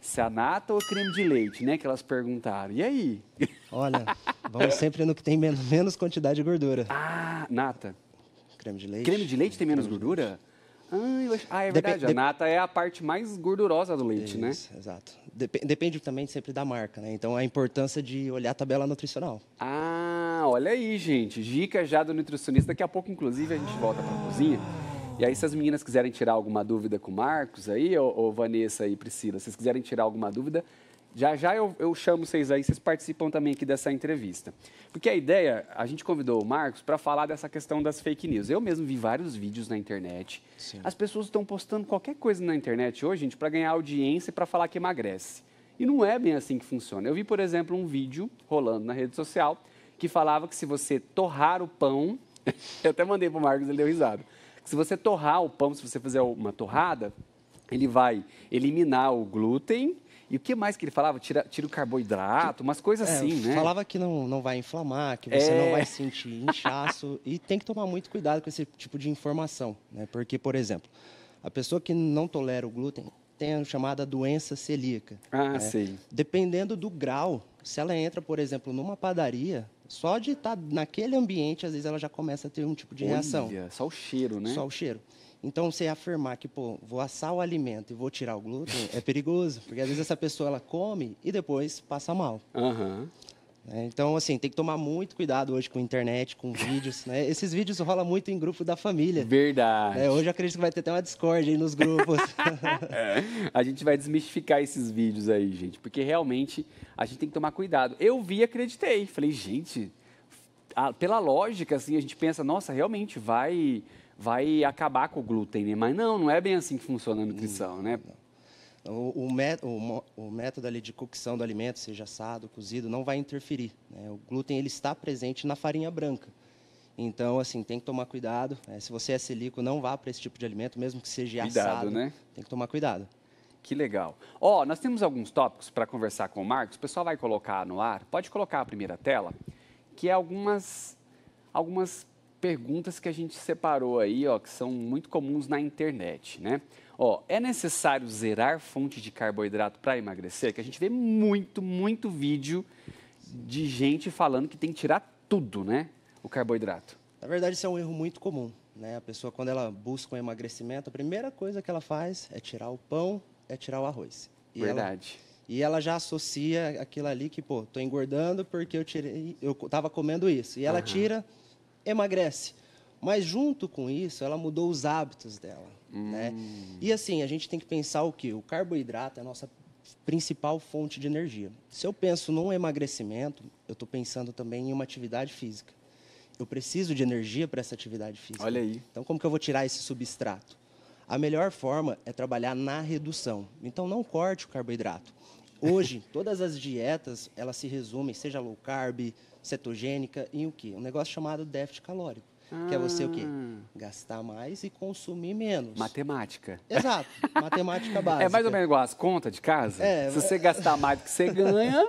se nata ou creme de leite, né? Que elas perguntaram. E aí? Olha, vamos sempre no que tem menos, menos quantidade de gordura. Ah, nata. Creme de leite. Creme de leite tem menos gordura? Ah, eu... ah, é verdade. Dep... a nata é a parte mais gordurosa do leite, né? Isso, né? Exato. Dep... Depende também sempre da marca, né? Então, a importância de olhar a tabela nutricional. Ah, olha aí, gente. Dica já do nutricionista. Daqui a pouco, inclusive, a gente volta para a cozinha. E aí, se as meninas quiserem tirar alguma dúvida com o Marcos aí, ou, ou Vanessa e Priscila, se vocês quiserem tirar alguma dúvida, já já eu, eu chamo vocês aí, vocês participam também aqui dessa entrevista. Porque a ideia, a gente convidou o Marcos para falar dessa questão das fake news. Eu mesmo vi vários vídeos na internet. Sim. As pessoas estão postando qualquer coisa na internet hoje, gente, para ganhar audiência e para falar que emagrece. E não é bem assim que funciona. Eu vi, por exemplo, um vídeo rolando na rede social que falava que se você torrar o pão. eu até mandei para o Marcos, ele deu risada se você torrar o pão, se você fizer uma torrada, ele vai eliminar o glúten. E o que mais que ele falava? Tira, tira o carboidrato, umas coisas é, assim, né? Falava que não, não vai inflamar, que você é... não vai é. sentir inchaço. e tem que tomar muito cuidado com esse tipo de informação, né? Porque, por exemplo, a pessoa que não tolera o glúten tem a chamada doença celíaca. Ah, né? sim. Dependendo do grau, se ela entra, por exemplo, numa padaria, só de estar tá naquele ambiente, às vezes ela já começa a ter um tipo de Olha, reação. Só o cheiro, né? Só o cheiro. Então, você afirmar que, pô, vou assar o alimento e vou tirar o glúten é perigoso, porque às vezes essa pessoa ela come e depois passa mal. Uhum. Né? Então, assim, tem que tomar muito cuidado hoje com internet, com vídeos. Né? Esses vídeos rolam muito em grupo da família. Verdade. É, hoje eu acredito que vai ter até uma Discord aí nos grupos. É, a gente vai desmistificar esses vídeos aí, gente, porque realmente a gente tem que tomar cuidado. Eu vi e acreditei. Falei, gente, a, pela lógica, assim, a gente pensa, nossa, realmente vai vai acabar com o glúten, né? Mas não, não é bem assim que funciona a nutrição, né? O, o, o método ali de cocção do alimento, seja assado, cozido, não vai interferir. Né? O glúten ele está presente na farinha branca. Então, assim, tem que tomar cuidado. Né? Se você é celíaco, não vá para esse tipo de alimento, mesmo que seja cuidado, assado. Né? Tem que tomar cuidado. Que legal. Ó, oh, nós temos alguns tópicos para conversar com o Marcos. O pessoal vai colocar no ar. Pode colocar a primeira tela, que é algumas, algumas perguntas que a gente separou aí, ó, que são muito comuns na internet, né? Ó, é necessário zerar fonte de carboidrato para emagrecer? Que a gente vê muito, muito vídeo de gente falando que tem que tirar tudo, né? O carboidrato. Na verdade, isso é um erro muito comum, né? A pessoa, quando ela busca um emagrecimento, a primeira coisa que ela faz é tirar o pão, é tirar o arroz. E verdade. Ela... E ela já associa aquilo ali que, pô, tô engordando porque eu tirei, eu tava comendo isso. E ela uhum. tira emagrece. Mas junto com isso, ela mudou os hábitos dela, né? hum. né? E assim, a gente tem que pensar o que o carboidrato é a nossa principal fonte de energia. Se eu penso num emagrecimento, eu estou pensando também em uma atividade física. Eu preciso de energia para essa atividade física. Olha aí. Então, como que eu vou tirar esse substrato? A melhor forma é trabalhar na redução. Então, não corte o carboidrato. Hoje, todas as dietas, elas se resumem, seja low carb, cetogênica e o quê? Um negócio chamado déficit calórico. Que é você o quê? Ah. Gastar mais e consumir menos. Matemática. Exato, matemática básica. É mais ou menos igual as contas de casa. É, Se você é. gastar mais do que você ganha,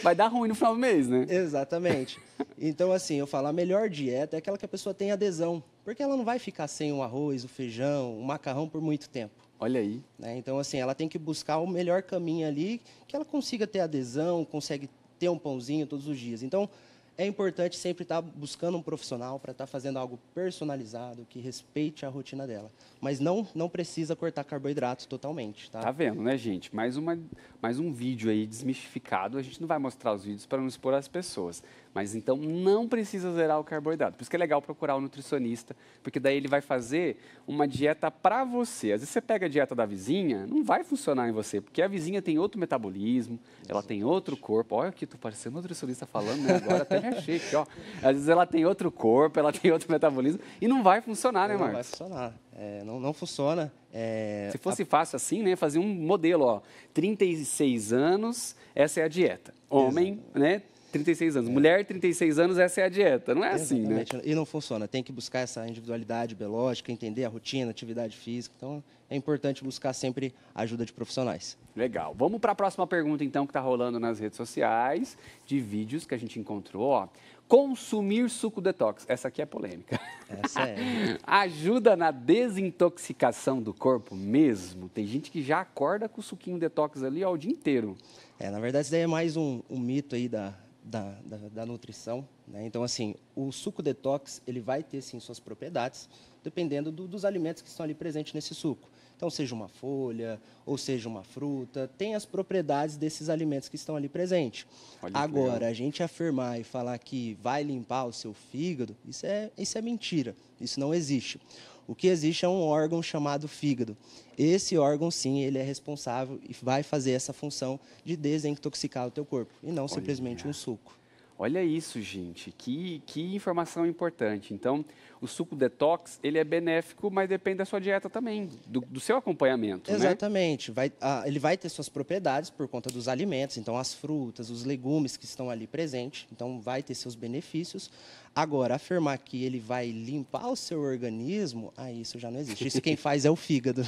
vai dar ruim no final do mês, né? Exatamente. Então, assim, eu falo, a melhor dieta é aquela que a pessoa tem adesão. Porque ela não vai ficar sem o arroz, o feijão, o macarrão por muito tempo. Olha aí. Né? Então, assim, ela tem que buscar o melhor caminho ali, que ela consiga ter adesão, consegue ter um pãozinho todos os dias. Então, é importante sempre estar tá buscando um profissional para estar tá fazendo algo personalizado, que respeite a rotina dela. Mas não, não precisa cortar carboidrato totalmente, tá? Tá vendo, né, gente? Mais, uma, mais um vídeo aí desmistificado. A gente não vai mostrar os vídeos para não expor as pessoas. Mas então não precisa zerar o carboidrato. Por isso que é legal procurar o um nutricionista, porque daí ele vai fazer uma dieta para você. Às vezes você pega a dieta da vizinha, não vai funcionar em você, porque a vizinha tem outro metabolismo, Exatamente. ela tem outro corpo. Olha aqui, tô parecendo nutricionista falando, né? Agora até me achei aqui, ó. Às vezes ela tem outro corpo, ela tem outro metabolismo e não vai funcionar, né, não né, Marcos? Não vai funcionar. É, não, não funciona. É, Se fosse a... fácil assim, né? Fazer um modelo, ó. 36 anos, essa é a dieta. Homem, Exato. né? 36 anos. É. Mulher, 36 anos, essa é a dieta. Não é Exatamente. assim, né? E não funciona. Tem que buscar essa individualidade biológica, entender a rotina, a atividade física. Então, é importante buscar sempre ajuda de profissionais. Legal. Vamos para a próxima pergunta, então, que está rolando nas redes sociais, de vídeos que a gente encontrou. Ó. Consumir suco detox. Essa aqui é polêmica. Essa é. Ajuda na desintoxicação do corpo mesmo? Tem gente que já acorda com o suquinho detox ali ó, o dia inteiro. É, na verdade, isso daí é mais um, um mito aí da, da, da, da nutrição. Né? Então, assim, o suco detox ele vai ter sim suas propriedades, dependendo do, dos alimentos que estão ali presentes nesse suco. Então, seja uma folha ou seja uma fruta, tem as propriedades desses alimentos que estão ali presentes. Agora, a gente afirmar e falar que vai limpar o seu fígado, isso é, isso é mentira. Isso não existe. O que existe é um órgão chamado fígado. Esse órgão, sim, ele é responsável e vai fazer essa função de desintoxicar o teu corpo e não Olha simplesmente minha. um suco. Olha isso, gente. Que, que informação importante. Então, o suco detox, ele é benéfico, mas depende da sua dieta também, do, do seu acompanhamento, né? Exatamente. Né? Vai, ah, ele vai ter suas propriedades por conta dos alimentos, então as frutas, os legumes que estão ali presentes, então vai ter seus benefícios. Agora, afirmar que ele vai limpar o seu organismo, aí isso já não existe. Isso quem faz é o fígado.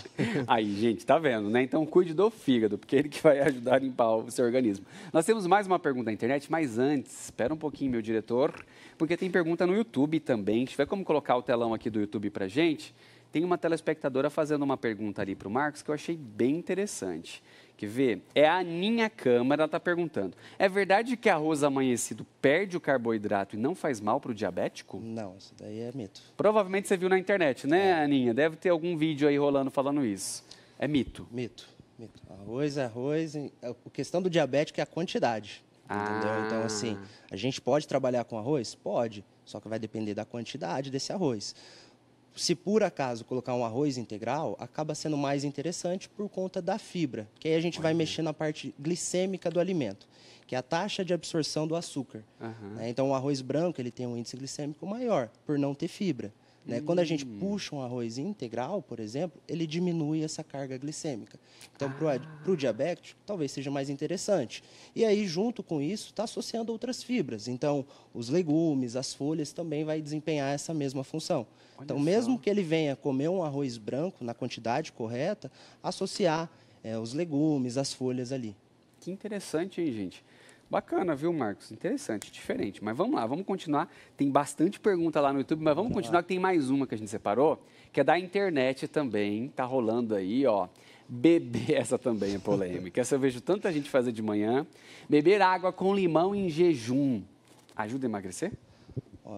aí, gente, tá vendo, né? Então cuide do fígado, porque é ele que vai ajudar a limpar o seu organismo. Nós temos mais uma pergunta da internet, mas antes, espera um pouquinho, meu diretor porque tem pergunta no YouTube também. Se tiver como colocar o telão aqui do YouTube para gente, tem uma telespectadora fazendo uma pergunta ali para o Marcos que eu achei bem interessante. Quer ver? É a Aninha Câmara, ela está perguntando. É verdade que arroz amanhecido perde o carboidrato e não faz mal para o diabético? Não, isso daí é mito. Provavelmente você viu na internet, né, é. Aninha? Deve ter algum vídeo aí rolando falando isso. É mito. Mito. mito. Arroz é arroz. A é, questão do diabético é a quantidade. Entendeu? Ah. Então, assim, ah. a gente pode trabalhar com arroz? Pode. Só que vai depender da quantidade desse arroz. Se por acaso colocar um arroz integral, acaba sendo mais interessante por conta da fibra, que aí a gente vai mexer na parte glicêmica do alimento, que é a taxa de absorção do açúcar. Uhum. Então, o arroz branco ele tem um índice glicêmico maior por não ter fibra. Né? Hum. Quando a gente hum. puxa um arroz integral, por exemplo, ele diminui essa carga glicêmica. Então, ah. para o diabético, talvez seja mais interessante. E aí, junto com isso, está associando outras fibras. Então, os legumes, as folhas também vai desempenhar essa mesma função. Olha então, só. mesmo que ele venha comer um arroz branco na quantidade correta, associar é, os legumes, as folhas ali. Que interessante, hein, gente? Bacana, viu, Marcos? Interessante, diferente. Mas vamos lá, vamos continuar. Tem bastante pergunta lá no YouTube, mas vamos, vamos continuar, lá. que tem mais uma que a gente separou, que é da internet também. Tá rolando aí, ó. Beber, essa também é polêmica. essa eu vejo tanta gente fazer de manhã. Beber água com limão em jejum ajuda a emagrecer?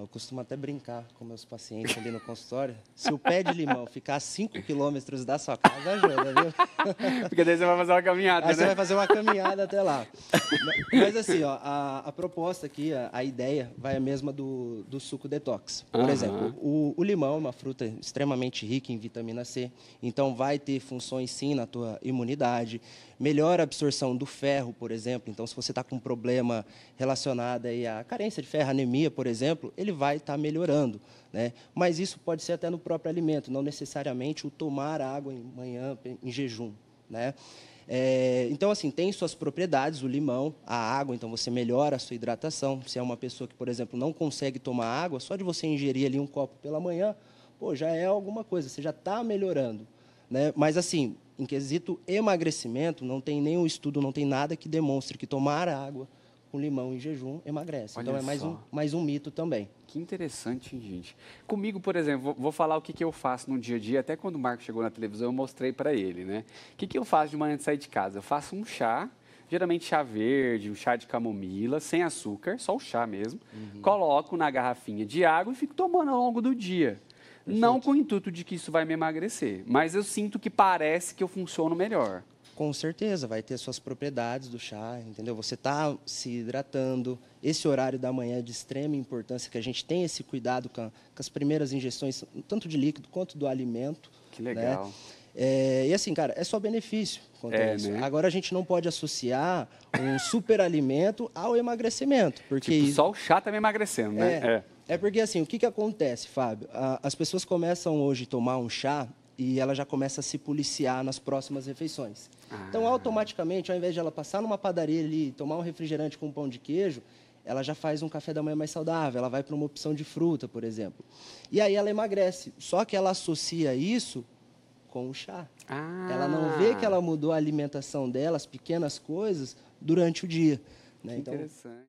eu costumo até brincar com meus pacientes ali no consultório. Se o pé de limão ficar a 5 quilômetros da sua casa, ajuda, viu? Porque daí você vai fazer uma caminhada, Aí né? você vai fazer uma caminhada até lá. Mas assim, ó, a, a proposta aqui, a, a, ideia, vai a mesma do, do suco detox. Por uhum. exemplo, o, o limão é uma fruta extremamente rica em vitamina C, então vai ter funções sim na tua imunidade. Melhora a absorção do ferro, por exemplo. Então, se você está com um problema relacionado aí à carência de ferro, anemia, por exemplo, ele vai estar tá melhorando. Né? Mas isso pode ser até no próprio alimento, não necessariamente o tomar água em manhã em jejum. Né? É, então, assim, tem suas propriedades, o limão, a água, então você melhora a sua hidratação. Se é uma pessoa que, por exemplo, não consegue tomar água, só de você ingerir ali um copo pela manhã, pô, já é alguma coisa, você já está melhorando. Né? Mas, assim, em quesito emagrecimento, não tem nenhum estudo, não tem nada que demonstre que tomar água com limão em jejum emagrece. Então, Olha então é mais um, mais um mito também. Que interessante, hein, gente. Comigo, por exemplo, vou falar o que, que eu faço no dia a dia. Até quando o Marco chegou na televisão, eu mostrei para ele, né? O que, que eu faço de manhã de sair de casa? Eu faço um chá, geralmente chá verde, um chá de camomila, sem açúcar, só o chá mesmo. Uhum. Coloco na garrafinha de água e fico tomando ao longo do dia. Não com o intuito de que isso vai me emagrecer, mas eu sinto que parece que eu funciono melhor. Com certeza, vai ter suas propriedades do chá, entendeu? Você está se hidratando. Esse horário da manhã é de extrema importância, que a gente tem esse cuidado com, com as primeiras ingestões, tanto de líquido quanto do alimento. Que né? legal. Né? É, e assim, cara, é só benefício quanto é, isso. Né? Agora a gente não pode associar um superalimento ao emagrecimento. Porque tipo, só o chá está emagrecendo, né? É, é. é porque assim, o que, que acontece, Fábio? as pessoas começam hoje a tomar um chá e ela já começa a se policiar nas próximas refeições. Ah. Então, automaticamente, ao invés de ela passar numa padaria ali e tomar um refrigerante com um pão de queijo, ela já faz um café da manhã mais saudável, ela vai para uma opção de fruta, por exemplo. E aí ela emagrece. Só que ela associa isso com o chá. Ah. Ela não vê que ela mudou a alimentação dela, as pequenas coisas, durante o dia. Né? Então, interessante.